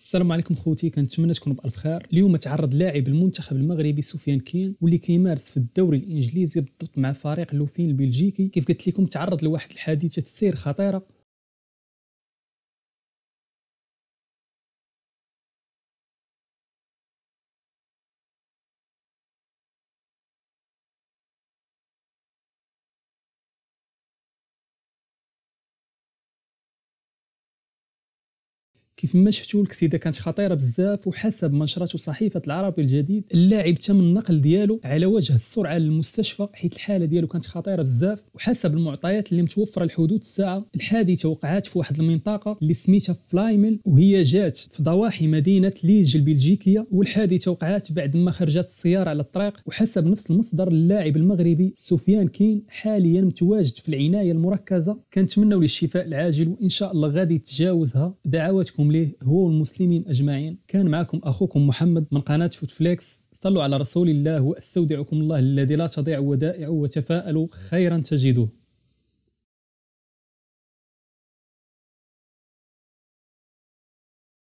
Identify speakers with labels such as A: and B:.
A: السلام عليكم خوتي كنتمنى تكونوا بالف خير اليوم تعرض لاعب المنتخب المغربي سفيان كين واللي كيمارس في الدوري الانجليزي بالضبط مع فريق لوفين البلجيكي كيف قلت لكم تعرض لواحد الحادثه سير خطيره كيف ما شفتوا الكسيده كانت خطيره بزاف وحسب ما نشرته صحيفه العربي الجديد اللاعب تم النقل ديالو على وجه السرعه للمستشفى حيث الحاله ديالو كانت خطيره بزاف وحسب المعطيات اللي متوفره لحدود الساعه الحادثه وقعات في واحد المنطقه اللي سميتها فلايمل وهي جات في ضواحي مدينه ليج البلجيكيه والحادثه وقعات بعد ما خرجت السياره على الطريق وحسب نفس المصدر اللاعب المغربي سفيان كين حاليا متواجد في العنايه المركزه كنتمنوا له الشفاء العاجل وان شاء الله غادي يتجاوزها دعواتكم ليه هو والمسلمين أجمعين كان معكم أخوكم محمد من قناة شوت فليكس صلوا على رسول الله وأستودعكم الله الذي لا تضيع ودائعه وتفاءلوا خيرا تجدوه